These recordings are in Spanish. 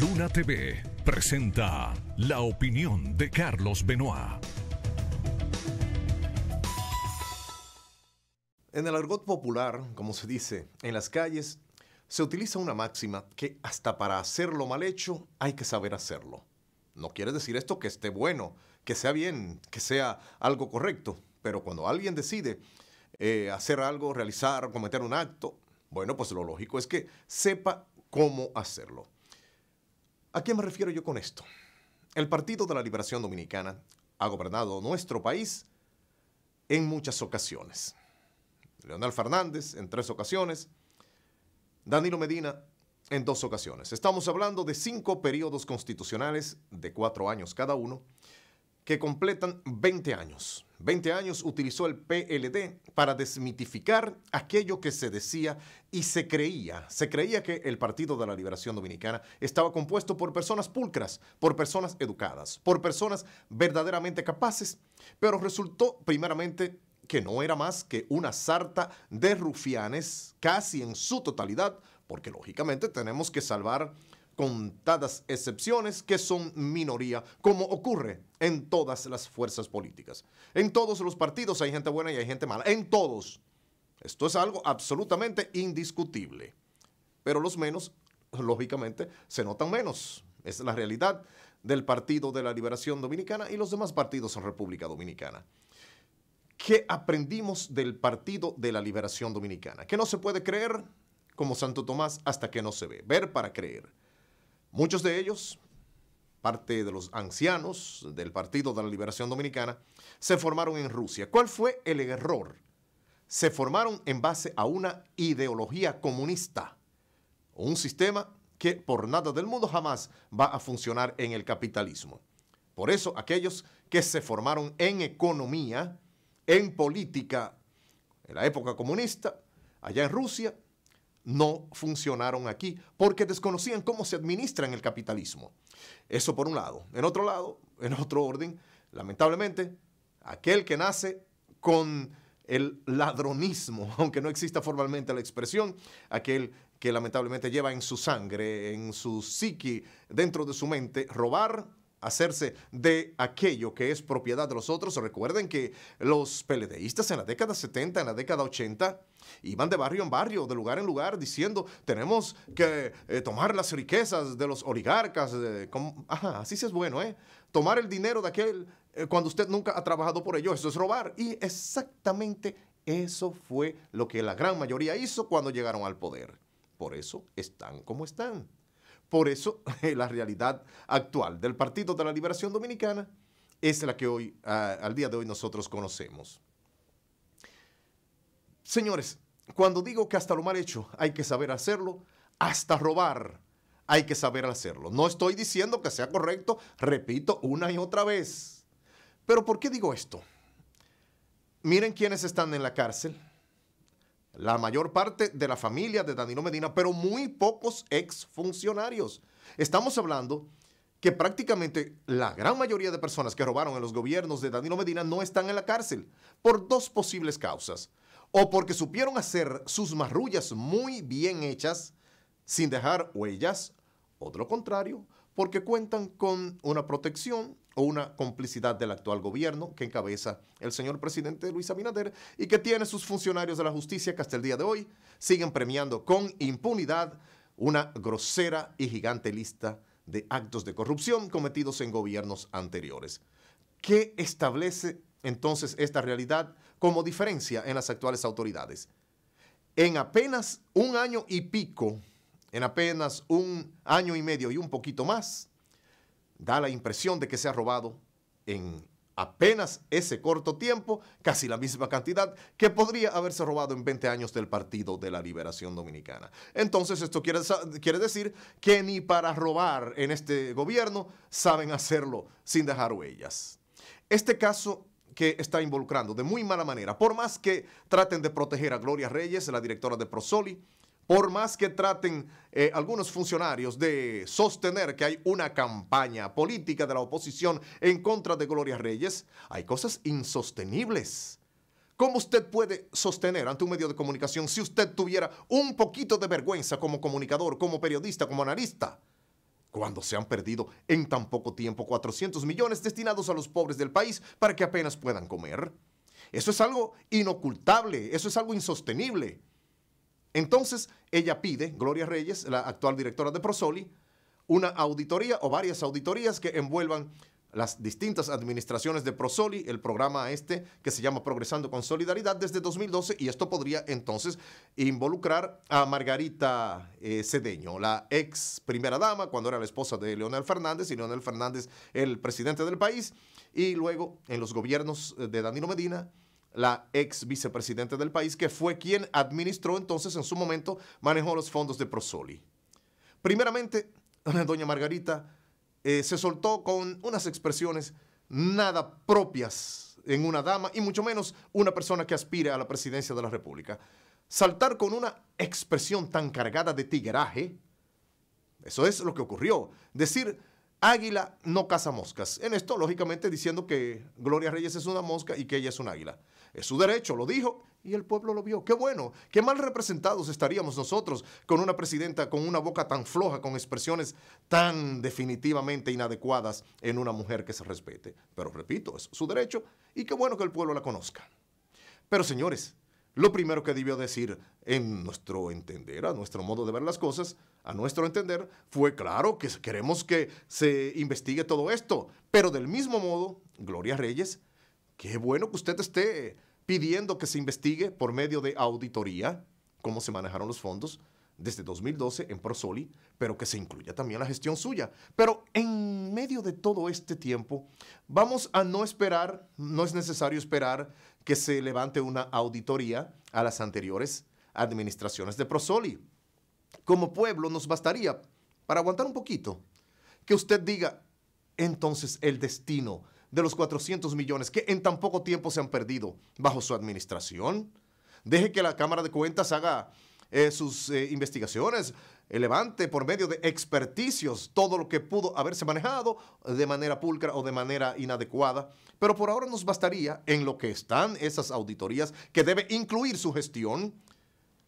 Luna TV presenta la opinión de Carlos Benoit. En el argot popular, como se dice, en las calles, se utiliza una máxima que hasta para hacer lo mal hecho hay que saber hacerlo. No quiere decir esto que esté bueno, que sea bien, que sea algo correcto, pero cuando alguien decide eh, hacer algo, realizar, cometer un acto, bueno, pues lo lógico es que sepa cómo hacerlo. ¿A qué me refiero yo con esto? El Partido de la Liberación Dominicana ha gobernado nuestro país en muchas ocasiones. Leonel Fernández en tres ocasiones, Danilo Medina en dos ocasiones. Estamos hablando de cinco periodos constitucionales de cuatro años cada uno, que completan 20 años. 20 años utilizó el PLD para desmitificar aquello que se decía y se creía. Se creía que el Partido de la Liberación Dominicana estaba compuesto por personas pulcras, por personas educadas, por personas verdaderamente capaces, pero resultó primeramente que no era más que una sarta de rufianes, casi en su totalidad, porque lógicamente tenemos que salvar contadas excepciones que son minoría, como ocurre en todas las fuerzas políticas. En todos los partidos hay gente buena y hay gente mala, en todos. Esto es algo absolutamente indiscutible. Pero los menos, lógicamente, se notan menos. Es la realidad del Partido de la Liberación Dominicana y los demás partidos en República Dominicana. ¿Qué aprendimos del Partido de la Liberación Dominicana? Que no se puede creer como Santo Tomás hasta que no se ve. Ver para creer. Muchos de ellos, parte de los ancianos del Partido de la Liberación Dominicana, se formaron en Rusia. ¿Cuál fue el error? Se formaron en base a una ideología comunista, un sistema que por nada del mundo jamás va a funcionar en el capitalismo. Por eso aquellos que se formaron en economía, en política, en la época comunista, allá en Rusia, no funcionaron aquí porque desconocían cómo se administra en el capitalismo. Eso por un lado. En otro lado, en otro orden, lamentablemente, aquel que nace con el ladronismo, aunque no exista formalmente la expresión, aquel que lamentablemente lleva en su sangre, en su psiqui, dentro de su mente, robar, hacerse de aquello que es propiedad de los otros. Recuerden que los peledeístas en la década 70, en la década 80, iban de barrio en barrio, de lugar en lugar, diciendo, tenemos que eh, tomar las riquezas de los oligarcas. Ajá, así sí es bueno, ¿eh? Tomar el dinero de aquel eh, cuando usted nunca ha trabajado por ello, eso es robar. Y exactamente eso fue lo que la gran mayoría hizo cuando llegaron al poder. Por eso están como están. Por eso la realidad actual del Partido de la Liberación Dominicana es la que hoy, ah, al día de hoy, nosotros conocemos. Señores, cuando digo que hasta lo mal hecho hay que saber hacerlo, hasta robar hay que saber hacerlo. No estoy diciendo que sea correcto, repito una y otra vez. Pero ¿por qué digo esto? Miren quiénes están en la cárcel la mayor parte de la familia de Danilo Medina, pero muy pocos exfuncionarios. Estamos hablando que prácticamente la gran mayoría de personas que robaron en los gobiernos de Danilo Medina no están en la cárcel por dos posibles causas. O porque supieron hacer sus marrullas muy bien hechas sin dejar huellas, o de lo contrario, porque cuentan con una protección o una complicidad del actual gobierno que encabeza el señor presidente Luis Abinader y que tiene sus funcionarios de la justicia que hasta el día de hoy siguen premiando con impunidad una grosera y gigante lista de actos de corrupción cometidos en gobiernos anteriores. ¿Qué establece entonces esta realidad como diferencia en las actuales autoridades? En apenas un año y pico en apenas un año y medio y un poquito más, da la impresión de que se ha robado en apenas ese corto tiempo casi la misma cantidad que podría haberse robado en 20 años del Partido de la Liberación Dominicana. Entonces esto quiere, quiere decir que ni para robar en este gobierno saben hacerlo sin dejar huellas. Este caso que está involucrando de muy mala manera, por más que traten de proteger a Gloria Reyes, la directora de Prosoli, por más que traten eh, algunos funcionarios de sostener que hay una campaña política de la oposición en contra de Gloria Reyes, hay cosas insostenibles. ¿Cómo usted puede sostener ante un medio de comunicación si usted tuviera un poquito de vergüenza como comunicador, como periodista, como analista? cuando se han perdido en tan poco tiempo 400 millones destinados a los pobres del país para que apenas puedan comer. Eso es algo inocultable, eso es algo insostenible. Entonces, ella pide, Gloria Reyes, la actual directora de Prosoli, una auditoría o varias auditorías que envuelvan las distintas administraciones de Prosoli, el programa este que se llama Progresando con Solidaridad desde 2012, y esto podría entonces involucrar a Margarita eh, Cedeño, la ex primera dama, cuando era la esposa de Leonel Fernández, y Leonel Fernández el presidente del país, y luego en los gobiernos de Danilo Medina, la ex vicepresidenta del país, que fue quien administró entonces en su momento, manejó los fondos de Prosoli. Primeramente, doña Margarita eh, se soltó con unas expresiones nada propias en una dama y mucho menos una persona que aspira a la presidencia de la República. Saltar con una expresión tan cargada de tigueraje, eso es lo que ocurrió. Decir Águila no caza moscas. En esto, lógicamente, diciendo que Gloria Reyes es una mosca y que ella es un águila. Es su derecho, lo dijo y el pueblo lo vio. Qué bueno, qué mal representados estaríamos nosotros con una presidenta con una boca tan floja, con expresiones tan definitivamente inadecuadas en una mujer que se respete. Pero repito, es su derecho y qué bueno que el pueblo la conozca. Pero señores, lo primero que debió decir en nuestro entender, a nuestro modo de ver las cosas, a nuestro entender, fue claro que queremos que se investigue todo esto. Pero del mismo modo, Gloria Reyes, qué bueno que usted esté pidiendo que se investigue por medio de auditoría cómo se manejaron los fondos desde 2012 en Prosoli, pero que se incluya también la gestión suya. Pero en medio de todo este tiempo, vamos a no esperar, no es necesario esperar que se levante una auditoría a las anteriores administraciones de Prosoli como pueblo nos bastaría para aguantar un poquito. Que usted diga, entonces el destino de los 400 millones que en tan poco tiempo se han perdido bajo su administración. Deje que la Cámara de Cuentas haga eh, sus eh, investigaciones, levante por medio de experticios todo lo que pudo haberse manejado de manera pulcra o de manera inadecuada. Pero por ahora nos bastaría en lo que están esas auditorías que debe incluir su gestión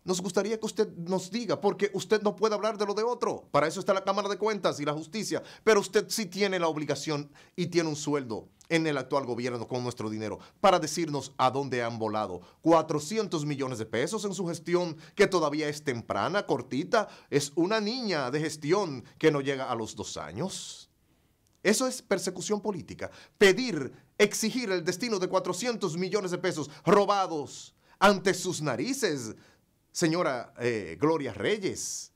nos gustaría que usted nos diga, porque usted no puede hablar de lo de otro. Para eso está la Cámara de Cuentas y la justicia. Pero usted sí tiene la obligación y tiene un sueldo en el actual gobierno con nuestro dinero para decirnos a dónde han volado 400 millones de pesos en su gestión, que todavía es temprana, cortita. Es una niña de gestión que no llega a los dos años. Eso es persecución política. Pedir, exigir el destino de 400 millones de pesos robados ante sus narices señora eh, Gloria Reyes,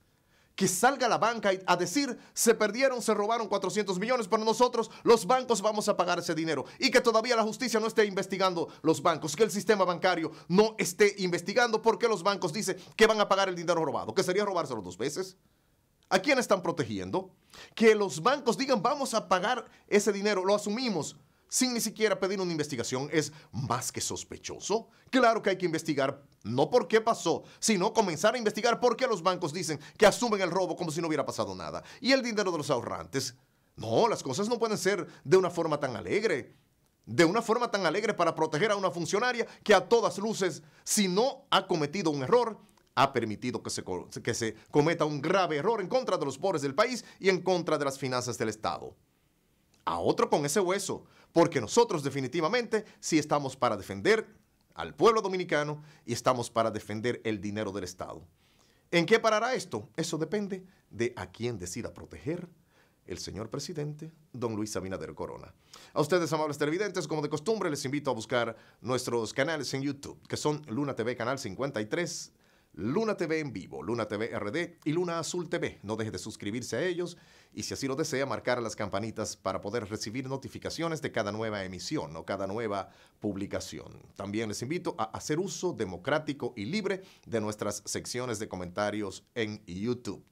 que salga la banca a decir, se perdieron, se robaron 400 millones, pero nosotros, los bancos, vamos a pagar ese dinero. Y que todavía la justicia no esté investigando los bancos, que el sistema bancario no esté investigando porque los bancos dicen que van a pagar el dinero robado, que sería robárselo dos veces. ¿A quién están protegiendo? Que los bancos digan, vamos a pagar ese dinero, lo asumimos sin ni siquiera pedir una investigación es más que sospechoso. Claro que hay que investigar, no por qué pasó, sino comenzar a investigar por qué los bancos dicen que asumen el robo como si no hubiera pasado nada. Y el dinero de los ahorrantes. No, las cosas no pueden ser de una forma tan alegre. De una forma tan alegre para proteger a una funcionaria que a todas luces, si no ha cometido un error, ha permitido que se, que se cometa un grave error en contra de los pobres del país y en contra de las finanzas del Estado. A otro con ese hueso, porque nosotros definitivamente sí estamos para defender al pueblo dominicano y estamos para defender el dinero del Estado. ¿En qué parará esto? Eso depende de a quién decida proteger el señor presidente, don Luis Abinader Corona. A ustedes, amables televidentes, como de costumbre, les invito a buscar nuestros canales en YouTube, que son Luna TV Canal 53 Luna TV en vivo, Luna TV RD y Luna Azul TV. No deje de suscribirse a ellos y si así lo desea, marcar las campanitas para poder recibir notificaciones de cada nueva emisión o cada nueva publicación. También les invito a hacer uso democrático y libre de nuestras secciones de comentarios en YouTube.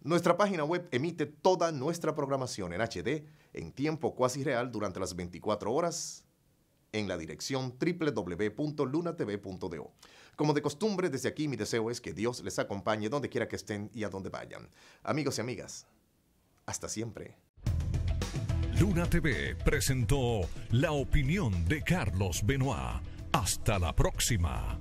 Nuestra página web emite toda nuestra programación en HD en tiempo cuasi real durante las 24 horas en la dirección www.lunatv.do. Como de costumbre, desde aquí mi deseo es que Dios les acompañe donde quiera que estén y a donde vayan. Amigos y amigas, hasta siempre. Luna TV presentó la opinión de Carlos Benoit. Hasta la próxima.